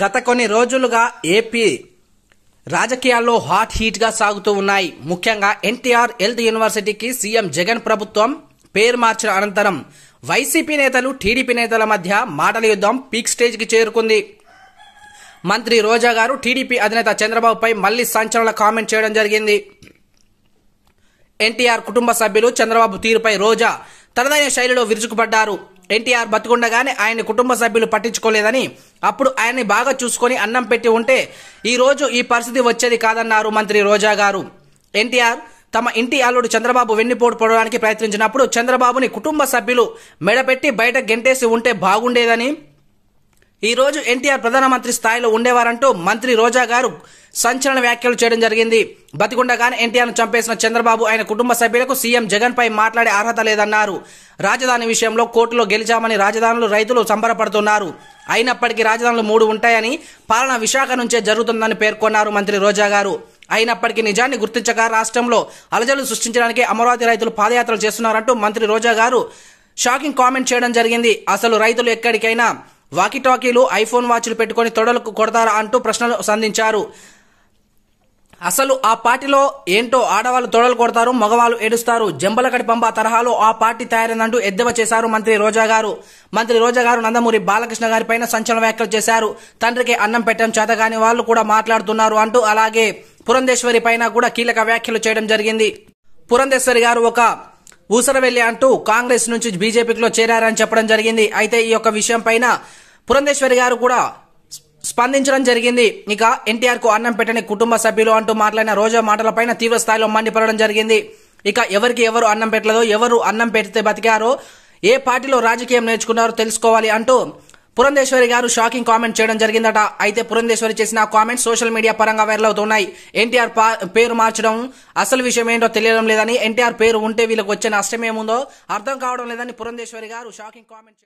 గత కొన్ని రోజులుగా ఏపీ రాజకీయాల్లో హాట్ హీట్గా సాగుతూ ఉన్నాయి ముఖ్యంగా ఎన్టీఆర్ హెల్త్ యూనివర్సిటీకి సీఎం జగన్ ప్రభుత్వం పేరు మార్చిన అనంతరం వైసీపీ నేతలు టీడీపీ నేతల మధ్య మాటల యుద్ధం పీక్ స్టేజ్కి చేరుకుంది మంత్రి రోజా గారు టీడీపీ అధినేత చంద్రబాబుపై మళ్లీ సంచలన కామెంట్ చేయడం జరిగింది ఎన్టీఆర్ కుటుంబ సభ్యులు చంద్రబాబు తీరుపై రోజా తనదైన శైలిలో విరుచుకుపడ్డారు ఎన్టీఆర్ బతుకుండగానే ఆయన్ని కుటుంబ సభ్యులు పట్టించుకోలేదని అప్పుడు ఆయన్ని బాగా చూసుకొని అన్నం పెట్టి ఉంటే ఈరోజు ఈ పరిస్థితి వచ్చేది కాదన్నారు మంత్రి రోజా గారు ఎన్టీఆర్ తమ ఇంటి అల్లుడు చంద్రబాబు వెన్నుపోటు పడడానికి ప్రయత్నించినప్పుడు చంద్రబాబుని కుటుంబ సభ్యులు మెడపెట్టి బయట గెంటేసి ఉంటే బాగుండేదని ఈ రోజు ఎన్టీఆర్ ప్రధానమంత్రి స్థాయిలో ఉండేవారంటూ మంత్రి రోజా గారు సంచలన వ్యాఖ్యలు చేయడం జరిగింది బతికుండగానే ఎన్టీఆర్ను చంపేసిన చంద్రబాబు ఆయన కుటుంబ సభ్యులకు సీఎం జగన్ పై మాట్లాడే అర్హత లేదన్నారు రాజధాని విషయంలో కోర్టులో గెలిచామని రాజధానులు రైతులు సంబరపడుతున్నారు అయినప్పటికీ రాజధానులు మూడు ఉంటాయని పాలన విశాఖ నుంచే జరుగుతుందని పేర్కొన్నారు మంత్రి రోజా గారు అయినప్పటికీ నిజాన్ని గుర్తించక రాష్ట్రంలో అలజలు సృష్టించడానికి అమరావతి రైతులు పాదయాత్రలు చేస్తున్నారంటూ మంత్రి రోజా గారు షాకింగ్ కామెంట్ చేయడం జరిగింది అసలు రైతులు ఎక్కడికైనా వాకిటాకీలు ఐఫోన్ వాచ్లు పెట్టుకుని తొడలకు కొడతారా అంటూ ప్రశ్నలు సంధించారు అసలు ఆ పార్టీలో ఏంటో ఆడవాళ్ళు తొడలు కొడతారు మగవాళ్ళు ఏడుస్తారు జంబలకడి పంబ తరహాలో ఆ పార్టీ తయారైందంటూ ఎద్దవ చేశారు మంత్రి రోజా గారు మంత్రి రోజా గారు నందమూరి బాలకృష్ణ గారిపైన సంచలన వ్యాఖ్యలు చేశారు తండ్రికి అన్నం పెట్టడం చేతగాని వాళ్ళు కూడా మాట్లాడుతున్నారు అంటూ అలాగే పురంధేశ్వరి పైన కూడా కీలక వ్యాఖ్యలు చేయడం జరిగింది పురంధేశ్వరి గారు ఒక ఊసరవెల్లి అంటూ కాంగ్రెస్ నుంచి బీజేపీలో చేరారని చెప్పడం జరిగింది అయితే ఈ యొక్క విషయం పైన పురంధేశ్వరి గారు కూడా స్పందించడం జరిగింది ఇక ఎన్టీఆర్ కు అన్నం పెట్టని కుటుంబ సభ్యులు అంటూ మాట్లాడిన రోజా మాటలపైన తీవ్ర స్థాయిలో మండిపడడం జరిగింది ఇక ఎవరికి ఎవరు అన్నం పెట్టలేదో ఎవరు అన్నం పెడితే బతికారో ఏ పార్టీలో రాజకీయం నేర్చుకున్నారో తెలుసుకోవాలి అంటూ పురంధేశ్వరి గారు షాకింగ్ కామెంట్ చేయడం జరిగిందట అయితే పురంధేశ్వరి చేసిన కామెంట్స్ సోషల్ మీడియా పరంగా వైరల్ అవుతున్నాయి ఎన్టీఆర్ పేరు మార్చడం అసలు విషయం ఏంటో తెలియడం లేదని ఎన్టీఆర్ పేరు ఉంటే వీళ్ళకి వచ్చే నష్టం ఏముందో అర్థం కావడం లేదని పురంధేశ్వరి గారు షాకింగ్ కామెంట్